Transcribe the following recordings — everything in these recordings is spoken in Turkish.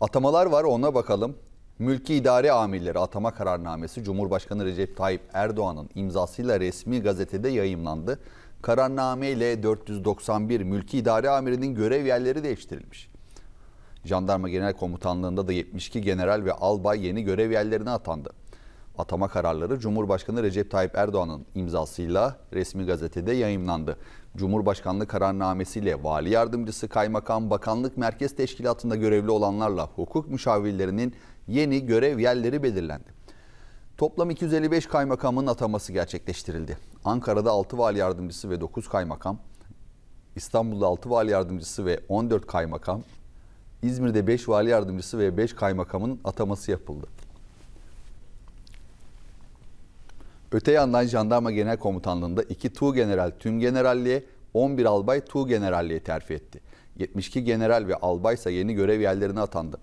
Atamalar var ona bakalım. Mülki İdare Amirleri Atama Kararnamesi Cumhurbaşkanı Recep Tayyip Erdoğan'ın imzasıyla resmi gazetede yayımlandı. Kararname ile 491 Mülki İdare Amiri'nin görev yerleri değiştirilmiş. Jandarma Genel Komutanlığı'nda da 72 general ve albay yeni görev yerlerine atandı atama kararları Cumhurbaşkanı Recep Tayyip Erdoğan'ın imzasıyla resmi gazetede yayımlandı. Cumhurbaşkanlığı kararnamesiyle vali yardımcısı, kaymakam, bakanlık merkez teşkilatında görevli olanlarla hukuk müşavirlerinin yeni görev yerleri belirlendi. Toplam 255 kaymakamın ataması gerçekleştirildi. Ankara'da 6 vali yardımcısı ve 9 kaymakam, İstanbul'da 6 vali yardımcısı ve 14 kaymakam, İzmir'de 5 vali yardımcısı ve 5 kaymakamın ataması yapıldı. Öte yandan Jandarma Genel Komutanlığı'nda 2 tuğ general tüm generalliğe, 11 albay tuğ generalliğe terfi etti. 72 general ve albay ise yeni görev yerlerine atandı.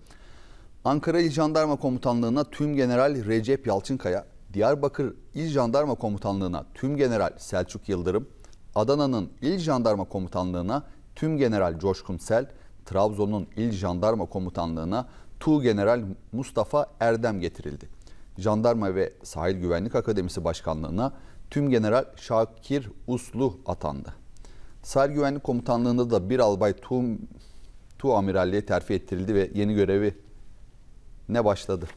Ankara İl Jandarma Komutanlığı'na tüm general Recep Yalçınkaya, Diyarbakır İl Jandarma Komutanlığı'na tüm general Selçuk Yıldırım, Adana'nın İl Jandarma Komutanlığı'na tüm general Coşkun Sel, Trabzon'un İl Jandarma Komutanlığı'na Tuğ General Mustafa Erdem getirildi. Jandarma ve Sahil Güvenlik Akademisi Başkanlığı'na tüm general Şakir Uslu atandı. Sahil Güvenlik Komutanlığı'nda da bir albay Tu, tu Amiralliğe terfi ettirildi ve yeni görevi ne başladı.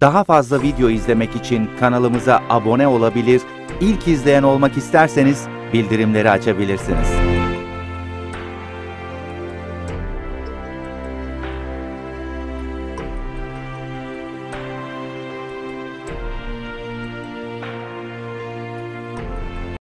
Daha fazla video izlemek için kanalımıza abone olabilir, ilk izleyen olmak isterseniz bildirimleri açabilirsiniz.